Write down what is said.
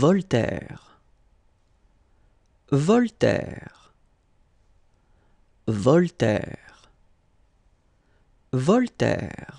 Voltaire Voltaire Voltaire Voltaire